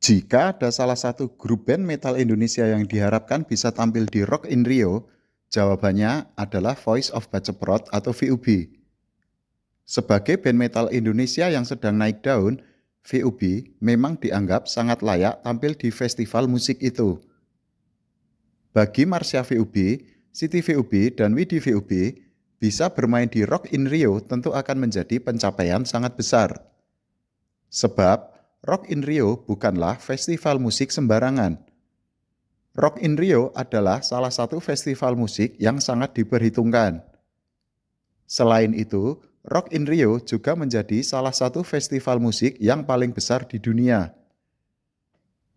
Jika ada salah satu grup band metal Indonesia yang diharapkan bisa tampil di Rock in Rio, jawabannya adalah Voice of Baceprot atau VUB. Sebagai band metal Indonesia yang sedang naik daun, VUB memang dianggap sangat layak tampil di festival musik itu. Bagi Marsha VUB, Siti VUB, dan Widi VUB, bisa bermain di Rock in Rio tentu akan menjadi pencapaian sangat besar. Sebab Rock in Rio bukanlah festival musik sembarangan. Rock in Rio adalah salah satu festival musik yang sangat diperhitungkan. Selain itu, Rock in Rio juga menjadi salah satu festival musik yang paling besar di dunia.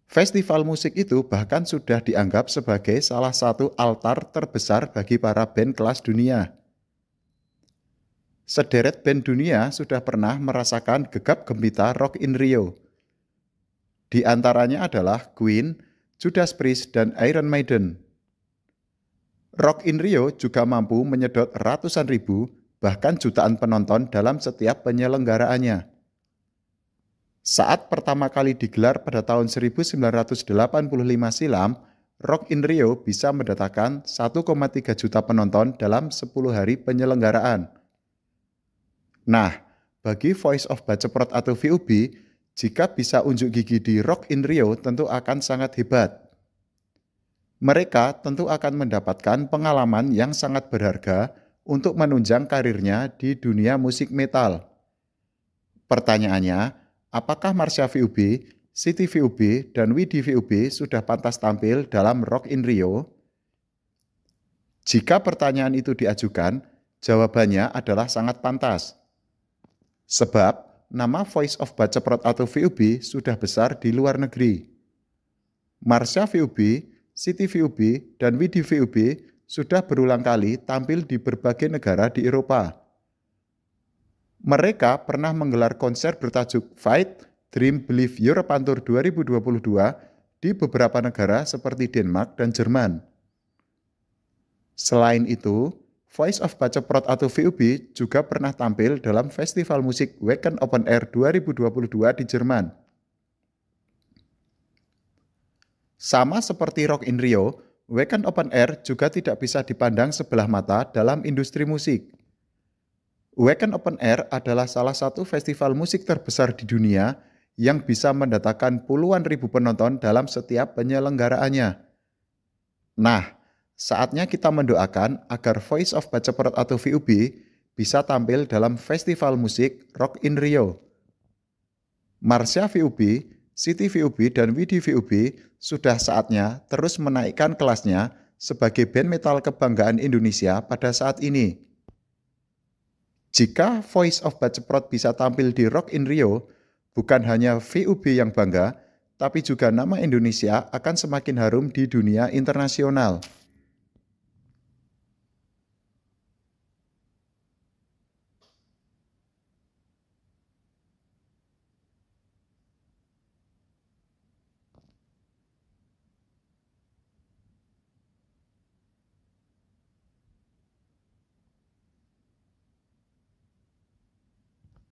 Festival musik itu bahkan sudah dianggap sebagai salah satu altar terbesar bagi para band kelas dunia. Sederet band dunia sudah pernah merasakan gegap gempita Rock in Rio. Di antaranya adalah Queen, Judas Priest, dan Iron Maiden. Rock in Rio juga mampu menyedot ratusan ribu, bahkan jutaan penonton dalam setiap penyelenggaraannya. Saat pertama kali digelar pada tahun 1985 silam, Rock in Rio bisa mendatangkan 1,3 juta penonton dalam 10 hari penyelenggaraan. Nah, bagi Voice of Baceprot atau VUB, jika bisa unjuk gigi di Rock in Rio tentu akan sangat hebat. Mereka tentu akan mendapatkan pengalaman yang sangat berharga untuk menunjang karirnya di dunia musik metal. Pertanyaannya, apakah Marsha VUB, City VUB, dan Widi VUB sudah pantas tampil dalam Rock in Rio? Jika pertanyaan itu diajukan, jawabannya adalah sangat pantas. Sebab nama Voice of Baceprot atau VUB sudah besar di luar negeri. Marsha VUB, City VUB, dan Widi VUB sudah berulang kali tampil di berbagai negara di Eropa. Mereka pernah menggelar konser bertajuk Fight Dream Believe Europe Tour 2022 di beberapa negara seperti Denmark dan Jerman. Selain itu, Voice of Baceprot atau VUB juga pernah tampil dalam Festival Musik Wacken Open Air 2022 di Jerman. Sama seperti Rock in Rio, Wacken Open Air juga tidak bisa dipandang sebelah mata dalam industri musik. Wacken Open Air adalah salah satu festival musik terbesar di dunia yang bisa mendatangkan puluhan ribu penonton dalam setiap penyelenggaraannya. Nah, Saatnya kita mendoakan agar Voice of Baceperot atau VUB bisa tampil dalam festival musik Rock in Rio. Marsha VUB, City VUB, dan Widi VUB sudah saatnya terus menaikkan kelasnya sebagai band metal kebanggaan Indonesia pada saat ini. Jika Voice of Baceprot bisa tampil di Rock in Rio, bukan hanya VUB yang bangga, tapi juga nama Indonesia akan semakin harum di dunia internasional.